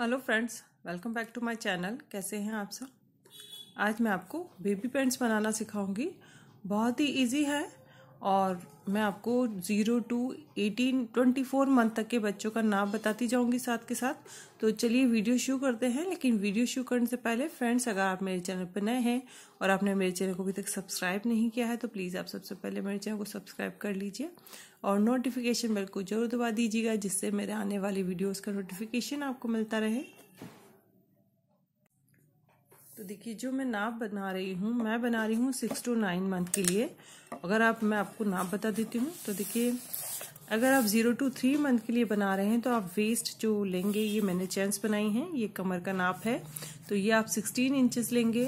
hello friends welcome back to my channel कैसे हैं आप सब आज मैं आपको बेबी पेंट्स बनाना सिखाऊंगी बहुत ही इजी है और मैं आपको zero to eighteen twenty four month तक के बच्चों का नाम बताती जाऊंगी साथ के साथ तो चलिए वीडियो शुरू करते हैं लेकिन वीडियो शुरू करने से पहले फ्रेंड्स अगर आप मेरे चैनल पर नए हैं और आपने मेरे चैनल को अभी तक सब्सक्राइब नहीं किया है तो प्लीज़ आप सबसे पहले मेरे चैनल को सब्सक्राइब कर लीजिए और नोटिफिकेशन बिल को जरूर दबा दीजिएगा जिससे मेरे आने वाली वीडियोज़ का नोटिफिकेशन आपको मिलता रहे तो देखिए जो मैं नाप बना रही हूँ मैं बना रही हूँ सिक्स टू नाइन मंथ के लिए अगर आप मैं आपको नाप बता देती हूँ तो देखिए अगर आप ज़ीरो टू थ्री मंथ के लिए बना रहे हैं तो आप वेस्ट जो लेंगे ये मैंने चेंस बनाई हैं ये कमर का नाप है तो ये आप सिक्सटीन इंचज़ लेंगे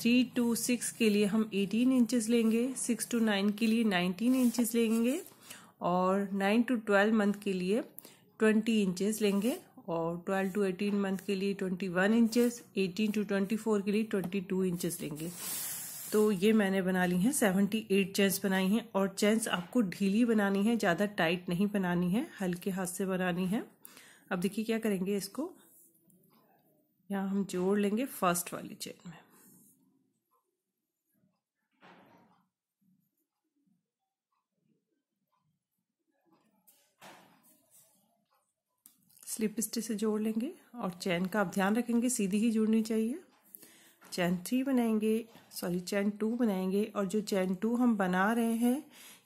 थ्री टू सिक्स के लिए हम एटीन इंचेस लेंगे सिक्स टू नाइन के लिए नाइनटीन इंचज़ लेंगे और नाइन टू ट्वेल्व मंथ के लिए ट्वेंटी इंचज़ लेंगे और 12 टू 18 मंथ के लिए 21 इंचेस एटीन टू 24 के लिए 22 इंचेस लेंगे तो ये मैंने बना ली हैं 78 चेंस बनाई हैं और चेंस आपको ढीली बनानी है ज़्यादा टाइट नहीं बनानी है हल्के हाथ से बनानी है अब देखिए क्या करेंगे इसको यहाँ हम जोड़ लेंगे फर्स्ट वाली चेन में स्लिप स्टिच से जोड़ लेंगे और चैन का आप ध्यान रखेंगे सीधी ही जुड़नी चाहिए चैन थ्री बनाएंगे सॉरी चैन टू बनाएंगे और जो चैन टू हम बना रहे हैं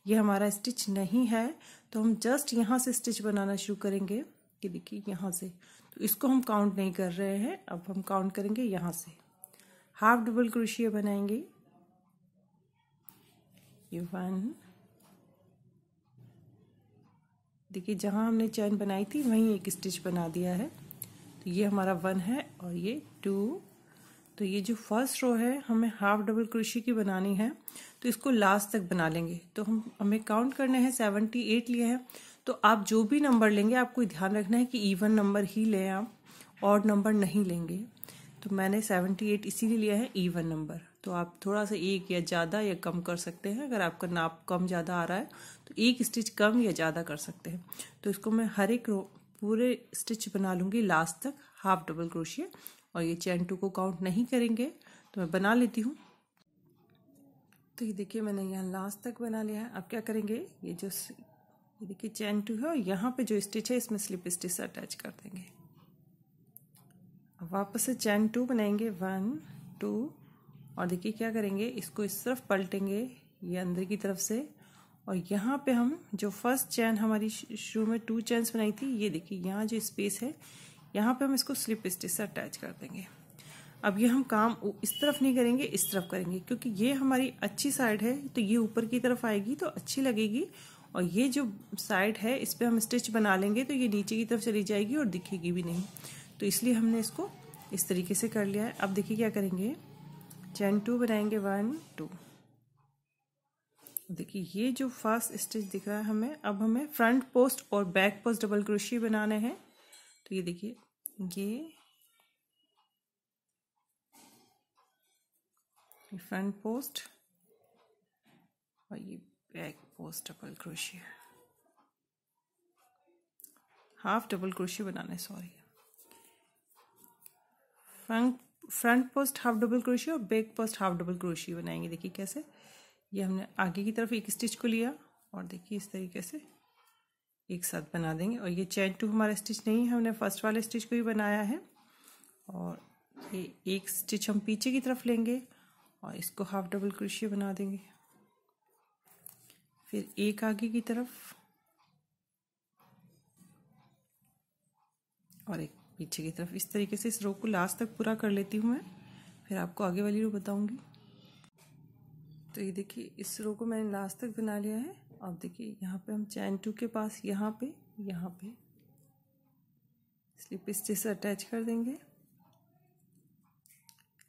ये हमारा स्टिच नहीं है तो हम जस्ट यहाँ से स्टिच बनाना शुरू करेंगे कि देखिए यहाँ से तो इसको हम काउंट नहीं कर रहे हैं अब हम काउंट करेंगे यहाँ से हाफ डबल क्रोशिया बनाएंगे ये वन देखिए जहाँ हमने चैन बनाई थी वहीं एक स्टिच बना दिया है तो ये हमारा वन है और ये टू तो ये जो फर्स्ट रो है हमें हाफ डबल क्रोशी की बनानी है तो इसको लास्ट तक बना लेंगे तो हम हमें काउंट करने हैं सेवनटी एट लिए हैं तो आप जो भी नंबर लेंगे आपको ध्यान रखना है कि इवन नंबर ही लें आप और नंबर नहीं लेंगे तो मैंने सेवनटी एट इसीलिए लिया है इवन नंबर तो आप थोड़ा सा एक या ज़्यादा या कम कर सकते हैं अगर आपका नाप कम ज़्यादा आ रहा है तो एक स्टिच कम या ज़्यादा कर सकते हैं तो इसको मैं हर एक पूरे स्टिच बना लूँगी लास्ट तक हाफ डबल क्रोशिया और ये चैन टू को काउंट नहीं करेंगे तो मैं बना लेती हूँ तो ये देखिए मैंने यहाँ लास्ट तक बना लिया है अब क्या करेंगे ये जो ये देखिए चैन टू है और यहाँ पर जो स्टिच है इसमें स्लिप स्टिच अटैच कर देंगे वापस से चैन टू बनाएंगे वन टू और देखिए क्या करेंगे इसको इस तरफ पलटेंगे ये अंदर की तरफ से और यहाँ पे हम जो फर्स्ट चैन हमारी शुरू में टू चैन बनाई थी ये देखिए यहाँ जो स्पेस है यहाँ पे हम इसको स्लिप स्टिच से अटैच कर देंगे अब ये हम काम इस तरफ नहीं करेंगे इस तरफ करेंगे क्योंकि ये हमारी अच्छी साइड है तो ये ऊपर की तरफ आएगी तो अच्छी लगेगी और ये जो साइड है इस पर हम स्टिच बना लेंगे तो ये नीचे की तरफ चली जाएगी और दिखेगी भी नहीं तो इसलिए हमने इसको इस तरीके से कर लिया है अब देखिए क्या करेंगे चैन टू बनाएंगे वन टू देखिए ये जो फर्स्ट स्टिच दिख रहा है हमें अब हमें फ्रंट पोस्ट और बैक पोस्ट डबल क्रोशी बनाने हैं तो ये देखिए ये फ्रंट पोस्ट और ये back post double crochet half double crochet बनाना है sorry front front post half double क्रोशिया और बैक पोस्ट हाफ डबल क्रोशिया बनाएंगे देखिए कैसे ये हमने आगे की तरफ एक स्टिच को लिया और देखिए इस तरीके से एक साथ बना देंगे और ये चैन टू हमारा स्टिच नहीं है हमने फर्स्ट वाले स्टिच को ही बनाया है और ये एक स्टिच हम पीछे की तरफ लेंगे और इसको हाफ डबल क्रोशिया बना देंगे फिर एक आगे की तरफ और एक पीछे की तरफ इस तरीके से इस रो को लास्ट तक पूरा कर लेती हूँ मैं फिर आपको आगे वाली रो बताऊँगी तो ये देखिए इस रो को मैंने लास्ट तक बना लिया है अब देखिए यहाँ पे हम चैन टू के पास यहाँ पे यहाँ पे स्लिप स्टिच से अटैच कर देंगे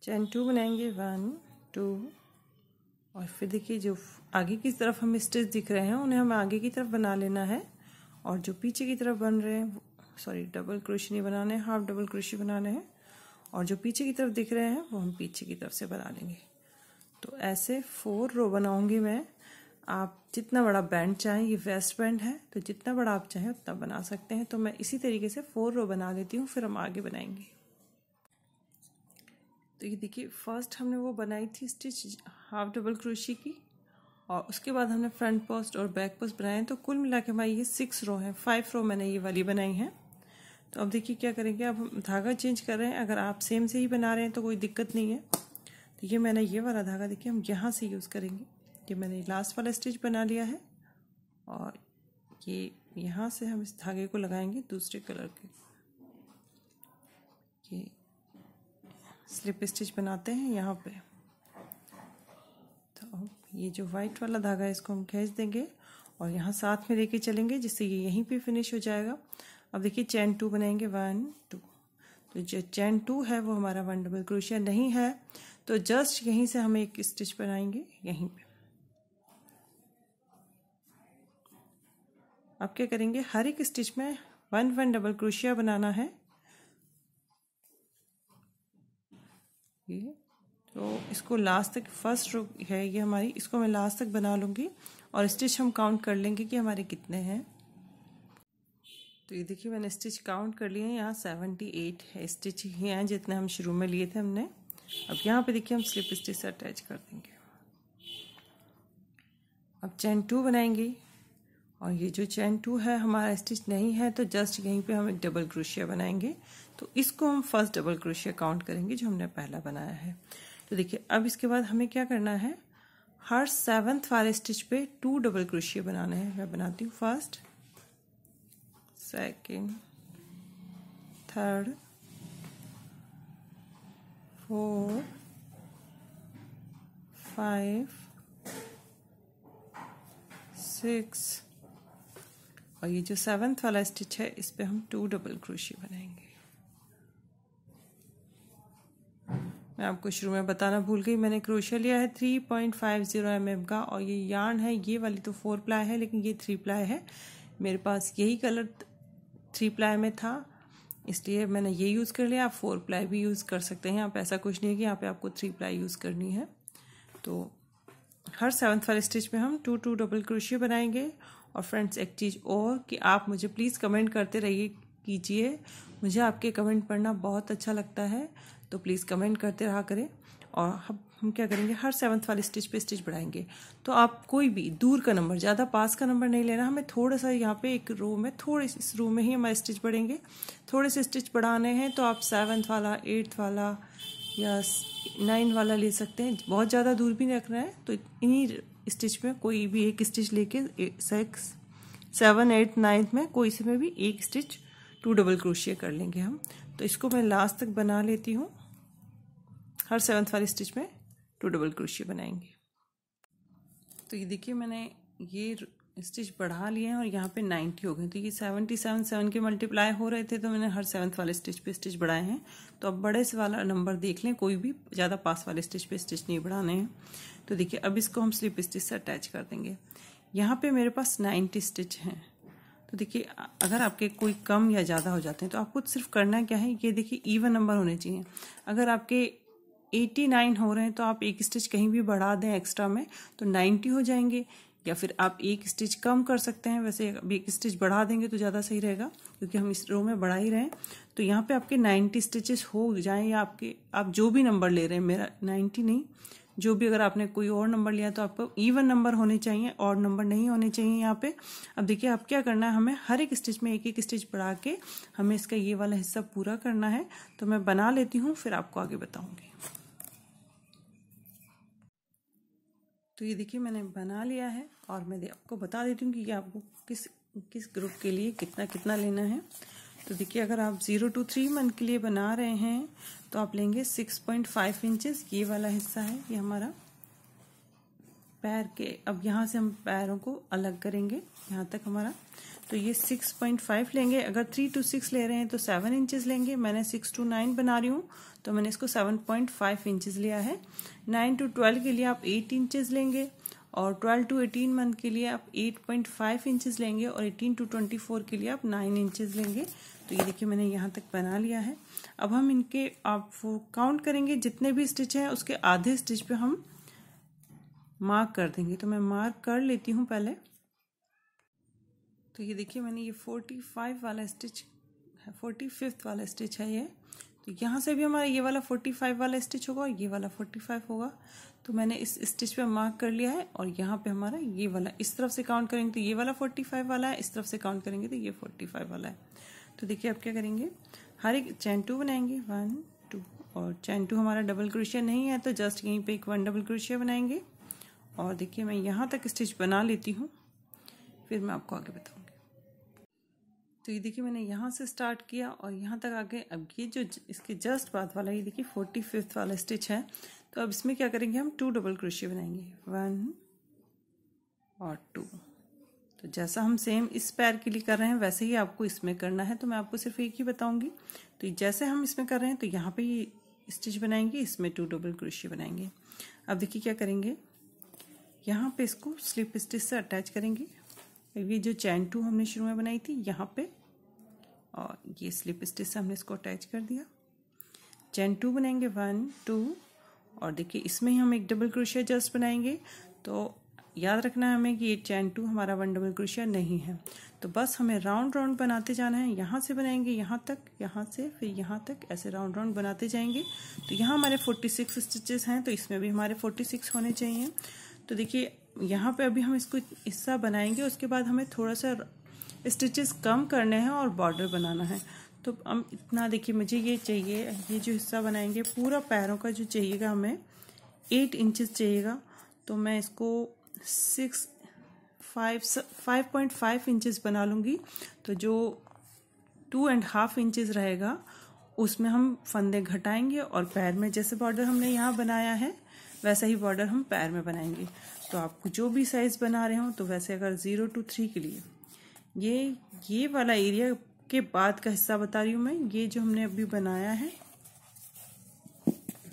चैन टू बनाएंगे वन टू और फिर देखिए जो आगे की तरफ हम स्टिच दिख रहे हैं उन्हें हमें आगे की तरफ बना लेना है और जो पीछे की तरफ बन रहे हैं सॉरी डबल नहीं बनाने हैं हाफ डबल क्रोशी बनाने हैं और जो पीछे की तरफ दिख रहे हैं वो हम पीछे की तरफ से बना लेंगे तो ऐसे फोर रो बनाऊंगी मैं आप जितना बड़ा बैंड चाहें ये वेस्ट बैंड है तो जितना बड़ा आप चाहें उतना बना सकते हैं तो मैं इसी तरीके से फोर रो बना लेती हूँ फिर हम आगे बनाएंगे तो ये देखिए फर्स्ट हमने वो बनाई थी स्टिच हाफ डबल क्रोशी की और उसके बाद हमने फ्रंट पोस्ट और बैक पोस्ट बनाए तो कुल मिला के हमारी ये सिक्स रो हैं फाइव रो मैंने ये वाली बनाई है तो अब देखिए क्या करेंगे अब हम धागा चेंज कर रहे हैं अगर आप सेम से ही बना रहे हैं तो कोई दिक्कत नहीं है तो ये मैंने ये वाला धागा देखिए हम यहाँ से यूज़ करेंगे ये मैंने लास्ट वाला स्टिच बना लिया है और ये यहाँ से हम इस धागे को लगाएंगे दूसरे कलर के ये स्लिप स्टिच बनाते हैं यहाँ पे तो ये जो वाइट वाला धागा है इसको हम खींच देंगे और यहाँ साथ में लेके चलेंगे जिससे ये यहीं पे फिनिश हो जाएगा अब देखिए चैन टू बनाएंगे वन टू तो जो चैन टू है वो हमारा वन डबल क्रोशिया नहीं है तो जस्ट यहीं से हम एक स्टिच बनाएंगे यहीं पे अब क्या करेंगे हर एक स्टिच में वन वन डबल क्रोशिया बनाना है ये तो इसको लास्ट तक फर्स्ट रो है ये हमारी इसको मैं लास्ट तक बना लूंगी और स्टिच हम काउंट कर लेंगे कि हमारे कितने हैं तो ये देखिए मैंने स्टिच काउंट कर लिए हैं यहाँ सेवेंटी एट है स्टिच ही हैं जितने हम शुरू में लिए थे हमने अब यहाँ पे देखिए हम स्लिप स्टिच से अटैच कर देंगे अब चैन टू बनाएंगे और ये जो चैन टू है हमारा स्टिच नहीं है तो जस्ट यहीं पे हम एक डबल क्रोशिया बनाएंगे तो इसको हम फर्स्ट डबल क्रोशिया काउंट करेंगे जो हमने पहला बनाया है तो देखिए अब इसके बाद हमें क्या करना है हर सेवन्थ वाले स्टिच पे टू डबल क्रोशिया बनाने हैं मैं बनाती हूँ first second third four five six और ये जो सेवन्थ वाला स्टिच है इस पर हम टू डबल क्रोशी बनाएंगे मैं आपको शुरू में बताना भूल गई मैंने क्रोशिया लिया है three point five zero M M का और ये यार्न है ये वाली तो फोर प्लाई है लेकिन ये थ्री प्लाई है मेरे पास यही कलर थ्री प्लाई में था इसलिए मैंने ये यूज़ कर लिया आप फोर प्लाई भी यूज़ कर सकते हैं आप ऐसा कुछ नहीं है कि यहाँ पे आपको थ्री प्लाई यूज़ करनी है तो हर सेवन्थ वाले स्टिच में हम टू टू डबल क्रोशिया बनाएंगे और फ्रेंड्स एक चीज़ और कि आप मुझे प्लीज़ कमेंट करते रहिए कीजिए मुझे आपके कमेंट पढ़ना बहुत अच्छा लगता है तो प्लीज़ कमेंट करते रहा करें और हम हम क्या करेंगे हर सेवन्थ वाले स्टिच पे स्टिच बढ़ाएंगे तो आप कोई भी दूर का नंबर ज़्यादा पास का नंबर नहीं लेना हमें थोड़ा सा यहाँ पे एक रो में थोड़े इस रो में ही हमारे स्टिच बढ़ेंगे थोड़े से स्टिच बढ़ाने हैं तो आप सेवन्थ वाला एट्थ वाला या नाइन वाला ले सकते हैं बहुत ज़्यादा दूर भी नहीं रखना है तो इन्हीं स्टिच में कोई भी एक स्टिच लेके सिक्स सेवन एट नाइन्थ में कोई से में भी एक स्टिच टू डबल क्रोशिया कर लेंगे हम तो इसको मैं लास्ट तक बना लेती हूँ हर सेवन्थ वाली स्टिच में टू डबल क्रोशिया बनाएंगे तो ये देखिए मैंने ये स्टिच बढ़ा लिए हैं और यहाँ पे 90 हो गए तो ये 77 सेवन सेवन के मल्टीप्लाई हो रहे थे तो मैंने हर सेवन्थ वाले स्टिच पे स्टिच बढ़ाए हैं तो अब बड़े से वाला नंबर देख लें कोई भी ज़्यादा पास वाले स्टिच पे स्टिच नहीं बढ़ाने हैं तो देखिए अब इसको हम स्लिप स्टिच से अटैच कर देंगे यहाँ पर मेरे पास नाइन्टी स्टिच हैं तो देखिए अगर आपके कोई कम या ज़्यादा हो जाते हैं तो आपको सिर्फ करना क्या है ये देखिए ईवन नंबर होने चाहिए अगर आपके एटी नाइन हो रहे हैं तो आप एक स्टिच कहीं भी बढ़ा दें एक्स्ट्रा में तो नाइन्टी हो जाएंगे या फिर आप एक स्टिच कम कर सकते हैं वैसे अभी एक स्टिच बढ़ा देंगे तो ज़्यादा सही रहेगा क्योंकि हम इस रो में बढ़ा ही रहे हैं तो यहाँ पे आपके 90 स्टिचेस हो जाएं या आपके आप जो भी नंबर ले रहे हैं मेरा 90 नहीं जो भी अगर आपने कोई और नंबर लिया तो आपको ईवन नंबर होने चाहिए और नंबर नहीं होने चाहिए यहाँ पे अब देखिए आप क्या करना है हमें हर एक स्टिच में एक एक स्टिच बढ़ा के हमें इसका ये वाला हिस्सा पूरा करना है तो मैं बना लेती हूँ फिर आपको आगे बताऊँगी तो ये देखिए मैंने बना लिया है और मैं आपको बता देती हूँ कि आपको किस किस ग्रुप के लिए कितना कितना लेना है तो देखिए अगर आप ज़ीरो टू थ्री मंथ के लिए बना रहे हैं तो आप लेंगे सिक्स पॉइंट फाइव इंचेस ये वाला हिस्सा है ये हमारा पैर के अब यहाँ से हम पैरों को अलग करेंगे यहाँ तक हमारा तो ये सिक्स पॉइंट फाइव लेंगे अगर थ्री टू सिक्स ले रहे हैं तो सेवन इंचेस लेंगे मैंने सिक्स टू नाइन बना रही हूँ तो मैंने इसको सेवन पॉइंट फाइव इंचज लिया है नाइन टू ट्वेल्व के लिए आप एट इंचज लेंगे और 12 टू 18 मंथ के लिए आप 8.5 पॉइंट इंचज़ लेंगे और 18 टू 24 के लिए आप 9 इंचज़ लेंगे तो ये देखिए मैंने यहाँ तक बना लिया है अब हम इनके आप काउंट करेंगे जितने भी स्टिच हैं उसके आधे स्टिच पर हम मार्क कर देंगे तो मैं मार्क कर लेती हूँ पहले तो ये देखिए मैंने ये फोर्टी फाइव वाला स्टिच फोर्टी फिफ्थ वाला स्टिच है ये तो यहाँ से भी हमारा ये वाला फोर्टी फाइव वाला स्टिच होगा और ये वाला फोर्टी फाइव होगा तो मैंने इस स्टिच पे मार्क कर लिया है और यहाँ पे हमारा ये वाला इस तरफ से काउंट करेंगे तो ये वाला फोर्टी फाइव वाला है इस तरफ से काउंट करेंगे तो ये फोर्टी फाइव वाला है तो देखिए अब क्या करेंगे हर एक चैन टू बनाएंगे वन टू और चैन टू हमारा डबल क्रोशिया नहीं है तो जस्ट यहीं पर एक वन डबल क्रोशिया बनाएंगे और देखिए मैं यहाँ तक स्टिच बना लेती हूँ फिर मैं आपको आगे बताऊँ तो ये देखिए मैंने यहाँ से स्टार्ट किया और यहाँ तक आके अब ये जो इसके जस्ट बाद वाला ये देखिए फोर्टी फिफ्थ वाला स्टिच है तो अब इसमें क्या करेंगे हम टू डबल क्रोशिया बनाएंगे वन और टू तो जैसा हम सेम इस पैर के लिए कर रहे हैं वैसे ही आपको इसमें करना है तो मैं आपको सिर्फ एक ही बताऊंगी तो जैसे हम इसमें कर रहे हैं तो यहाँ पे ये स्टिच बनाएंगे इसमें टू डबल क्रोशिया बनाएंगे अब देखिए क्या करेंगे यहाँ पे इसको स्लिप स्टिच से अटैच करेंगे ये जो चैन टू हमने शुरू में बनाई थी यहाँ पे और ये स्लिप स्टिच से हमने इसको अटैच कर दिया चैन टू बनाएंगे वन टू और देखिए इसमें हम एक डबल क्रोशिया जस्ट बनाएंगे तो याद रखना है हमें कि ये चैन टू हमारा वन डबल क्रोशिया नहीं है तो बस हमें राउंड राउंड बनाते जाना है यहाँ से बनाएंगे यहाँ तक यहाँ से फिर यहाँ तक ऐसे राउंड राउंड बनाते जाएंगे तो यहाँ हमारे फोर्टी सिक्स स्टिचेस हैं तो इसमें भी हमारे फोर्टी सिक्स होने चाहिए तो देखिए यहाँ पे अभी हम इसको हिस्सा बनाएंगे उसके बाद हमें थोड़ा सा स्टिचेस कम करने हैं और बॉर्डर बनाना है तो हम इतना देखिए मुझे ये चाहिए ये जो हिस्सा बनाएंगे पूरा पैरों का जो चाहिएगा हमें एट इंचेस चाहिएगा तो मैं इसको six five five point five inches बना लूँगी तो जो टू एंड हाफ इंचज़ रहेगा उसमें हम फंदे घटाएंगे और पैर में जैसे बॉर्डर हमने यहाँ बनाया है वैसा ही बॉर्डर हम पैर में बनाएंगे तो आपको जो भी साइज़ बना रहे हो तो वैसे अगर ज़ीरो टू थ्री के लिए ये ये वाला एरिया के बाद का हिस्सा बता रही हूँ मैं ये जो हमने अभी बनाया है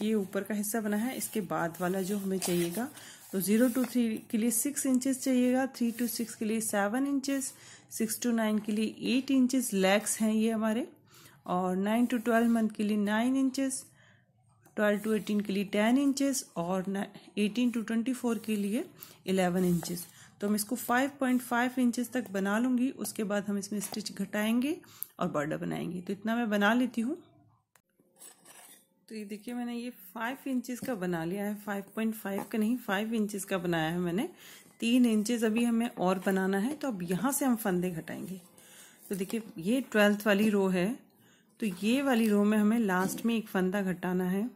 ये ऊपर का हिस्सा बना है इसके बाद वाला जो हमें चाहिएगा तो ज़ीरो टू थ्री के लिए सिक्स इंचेस चाहिएगा थ्री टू सिक्स के लिए seven inches six to nine के लिए एट इंचेस लेग्स हैं ये हमारे और नाइन टू ट्वेल्व मंथ के लिए nine inches twelve to eighteen के लिए टेन इंचेस और एटीन टू ट्वेंटी फोर के लिए इलेवन इंचेस तो हम इसको फाइव पॉइंट फाइव इंचेस तक बना लूँगी उसके बाद हम इसमें स्टिच घटाएंगे और बॉर्डर बनाएंगे तो इतना मैं बना लेती हूँ तो ये देखिए मैंने ये फाइव इंचज़ का बना लिया है फाइव पॉइंट फाइव का नहीं फाइव इंचज़ का बनाया है मैंने तीन इंचेस अभी हमें और बनाना है तो अब यहाँ से हम फंदे घटाएंगे तो देखिए ये ट्वेल्थ वाली रो है तो ये वाली रो में हमें लास्ट में एक फंदा घटाना है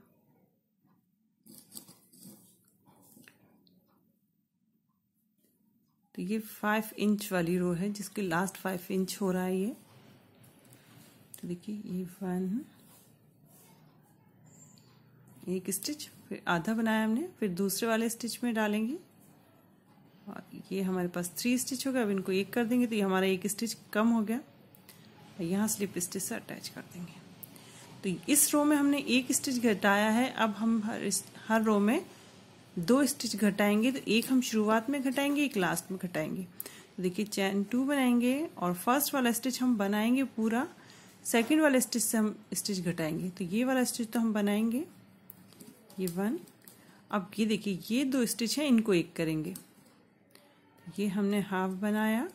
तो ये फाइव इंच वाली रो है जिसके लास्ट फाइव इंच हो रहा है ये तो देखिए ये वन एक स्टिच फिर आधा बनाया हमने फिर दूसरे वाले स्टिच में डालेंगे और ये हमारे पास थ्री स्टिच हो गया अब इनको एक कर देंगे तो ये हमारा एक स्टिच कम हो गया और यहाँ स्लिप स्टिच से अटैच कर देंगे तो इस रो में हमने एक स्टिच घटाया है अब हम हर हर रो में दो स्टिच घटाएंगे तो एक हम शुरुआत में घटाएंगे एक लास्ट में घटाएंगे तो देखिए चैन टू बनाएंगे और फर्स्ट वाला स्टिच हम बनाएंगे पूरा सेकंड वाला स्टिच से हम स्टिच घटाएंगे तो ये वाला स्टिच तो हम बनाएंगे ये वन अब ये देखिए ये दो स्टिच हैं इनको एक करेंगे ये हमने हाफ बनाया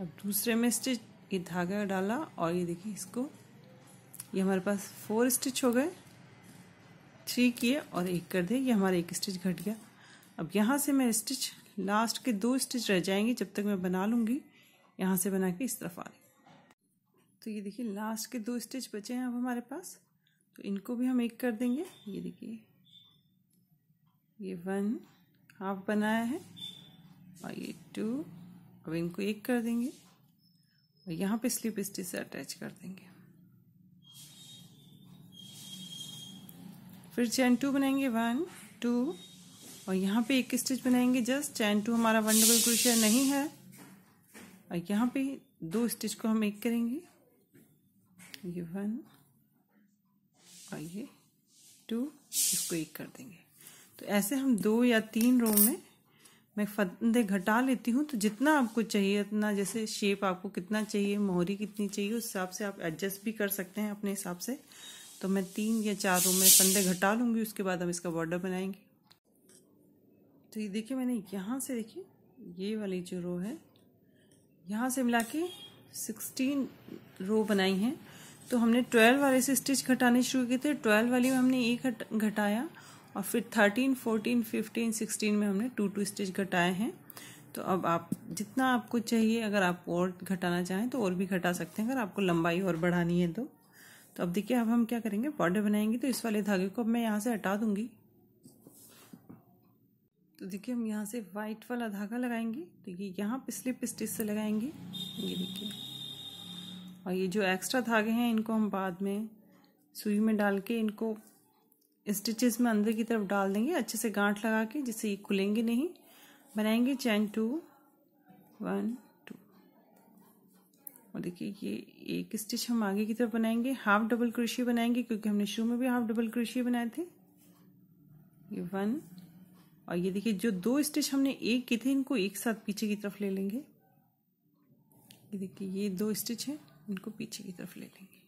अब दूसरे में स्टिच ये धागा डाला और ये देखिए इसको ये हमारे पास फोर स्टिच हो गए थ्री किए और एक कर दें ये हमारा एक स्टिच घट गया अब यहाँ से मैं स्टिच लास्ट के दो स्टिच रह जाएंगे जब तक मैं बना लूँगी यहाँ से बना के इस तरफ आ रही तो ये देखिए लास्ट के दो स्टिच बचे हैं अब हमारे पास तो इनको भी हम एक कर देंगे ये देखिए ये वन हाफ बनाया है और ये टू अब इनको एक कर देंगे और यहाँ पे स्लिप स्टिच से अटैच कर देंगे फिर चैन टू बनाएंगे वन टू और यहाँ पे एक स्टिच बनाएंगे जस्ट चैन टू हमारा वन डबल क्रोशिया नहीं है और यहाँ पे दो स्टिच को हम एक करेंगे ये वन और ये टू इसको एक कर देंगे तो ऐसे हम दो या तीन रो में मैं फंदे घटा लेती हूँ तो जितना आपको चाहिए उतना जैसे शेप आपको कितना चाहिए मोहरी कितनी चाहिए उस हिसाब से आप एडजस्ट भी कर सकते हैं अपने हिसाब से तो मैं तीन या चार रूम में फंदे घटा लूँगी उसके बाद हम इसका बॉर्डर बनाएंगे तो ये देखिए मैंने यहाँ से देखिए ये वाली जो रो है यहाँ से मिला के सिक्सटीन रो बनाई हैं तो हमने ट्वेल्व वाले से स्टिच घटाने शुरू किए थे ट्वेल्व वाली में हमने एक घटाया और फिर थर्टीन फोर्टीन फिफ्टीन सिक्सटीन में हमने टू टू स्टिच घटाए हैं तो अब आप जितना आपको चाहिए अगर आप और घटाना चाहें तो और भी घटा सकते हैं अगर आपको लंबाई और बढ़ानी है तो तो अब देखिए अब हम क्या करेंगे बॉर्डर बनाएंगे तो इस वाले धागे को अब मैं यहाँ से हटा दूंगी तो देखिए हम यहाँ से वाइट वाला धागा लगाएंगे देखिए यहाँ पिछले स्टिच से लगाएंगे ये देखिए और ये जो एक्स्ट्रा धागे हैं इनको हम बाद में सुई में डाल के इनको स्टिचेस में अंदर की तरफ डाल देंगे अच्छे से गांठ लगा के जिससे ये खुलेंगे नहीं बनाएंगे चैन टू वन और देखिए ये एक स्टिच हम आगे की तरफ बनाएंगे हाफ डबल क्रोशिया बनाएंगे क्योंकि हमने शुरू में भी हाफ डबल क्रोशिया बनाए थे ये वन और ये देखिए जो दो स्टिच हमने एक की थे इनको एक साथ पीछे की तरफ ले लेंगे ये देखिए ये दो स्टिच है इनको पीछे की तरफ ले लेंगे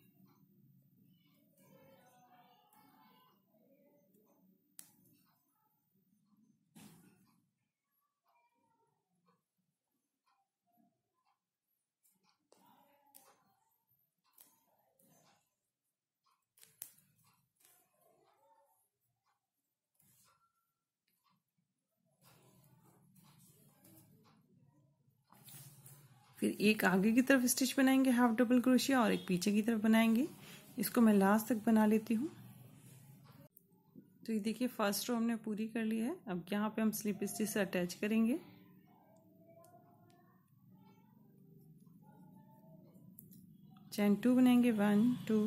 फिर एक आगे की तरफ स्टिच बनाएंगे हाफ डबल क्रोशिया और एक पीछे की तरफ बनाएंगे इसको मैं लास्ट तक बना लेती हूँ तो ये देखिए फर्स्ट रो हमने पूरी कर ली है अब यहाँ पे हम स्लिप स्टिच से अटैच करेंगे चैन टू बनाएंगे वन टू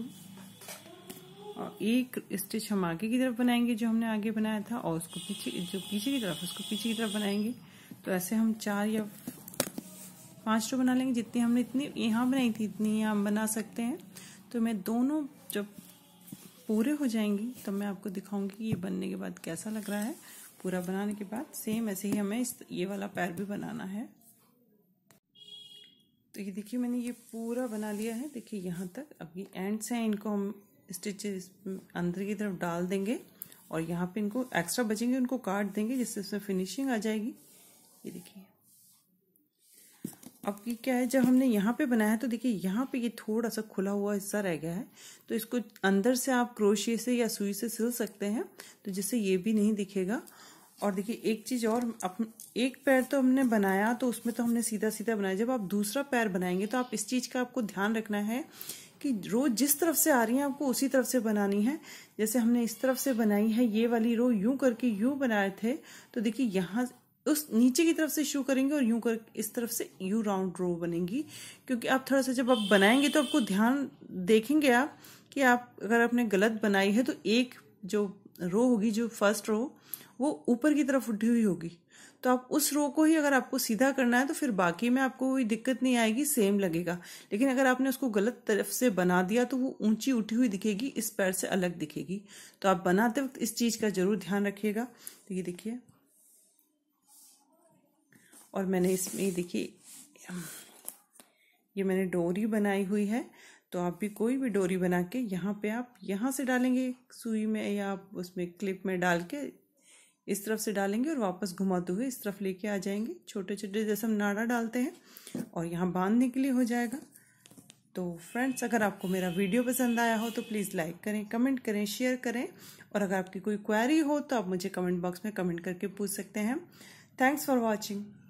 और एक स्टिच हम आगे की तरफ बनाएंगे जो हमने आगे बनाया था और उसको पीछे जो पीछे की तरफ उसको पीछे की तरफ बनाएंगे तो ऐसे हम चार या पांच रो बना लेंगे जितनी हमने इतनी यहाँ बनाई थी इतनी हम बना सकते हैं तो मैं दोनों जब पूरे हो जाएंगी तब तो मैं आपको दिखाऊंगी कि ये बनने के बाद कैसा लग रहा है पूरा बनाने के बाद सेम ऐसे ही हमें इस ये वाला पैर भी बनाना है तो ये देखिए मैंने ये पूरा बना लिया है देखिए यहाँ तक अब ये एंड्स हैं इनको हम स्टिचेस अंदर की तरफ डाल देंगे और यहाँ पे इनको एक्स्ट्रा बचेंगे उनको काट देंगे जिससे उसमें फिनिशिंग आ जाएगी ये देखिए अब ये क्या है जब हमने यहाँ पे बनाया है तो देखिए यहाँ पे ये थोड़ा सा खुला हुआ हिस्सा रह गया है तो इसको अंदर से आप क्रोशिए से या सुई से सिल सकते हैं तो जिससे ये भी नहीं दिखेगा और देखिए एक चीज़ और अप, एक पैर तो हमने बनाया तो उसमें तो हमने सीधा सीधा बनाया जब आप दूसरा पैर बनाएंगे तो आप इस चीज़ का आपको ध्यान रखना है कि रो जिस तरफ से आ रही है आपको उसी तरफ से बनानी है जैसे हमने इस तरफ से बनाई है ये वाली रो यूं करके यूं बनाए थे तो देखिए यहाँ उस नीचे की तरफ से शू करेंगे और यूं कर इस तरफ से यू राउंड रो बनेगी क्योंकि आप थोड़ा सा जब आप बनाएंगे तो आपको ध्यान देखेंगे आप कि आप अगर आपने गलत बनाई है तो एक जो रो होगी जो फर्स्ट रो वो ऊपर की तरफ उठी हुई होगी तो आप उस रो को ही अगर आपको सीधा करना है तो फिर बाकी में आपको कोई दिक्कत नहीं आएगी सेम लगेगा लेकिन अगर आपने उसको गलत तरफ से बना दिया तो वो ऊंची उठी हुई दिखेगी इस पैर से अलग दिखेगी तो आप बनाते वक्त इस चीज़ का जरूर ध्यान रखिएगा तो ये देखिए और मैंने इसमें देखिए ये मैंने डोरी बनाई हुई है तो आप भी कोई भी डोरी बना के यहाँ पे आप यहाँ से डालेंगे सुई में या आप उसमें क्लिप में डाल के इस तरफ से डालेंगे और वापस घुमाते हुए इस तरफ लेके आ जाएंगे छोटे छोटे जैसे हम नाड़ा डालते हैं और यहाँ बांधने के लिए हो जाएगा तो फ्रेंड्स अगर आपको मेरा वीडियो पसंद आया हो तो प्लीज़ लाइक करें कमेंट करें शेयर करें और अगर आपकी कोई क्वेरी हो तो आप मुझे कमेंट बॉक्स में कमेंट करके पूछ सकते हैं थैंक्स फॉर वॉचिंग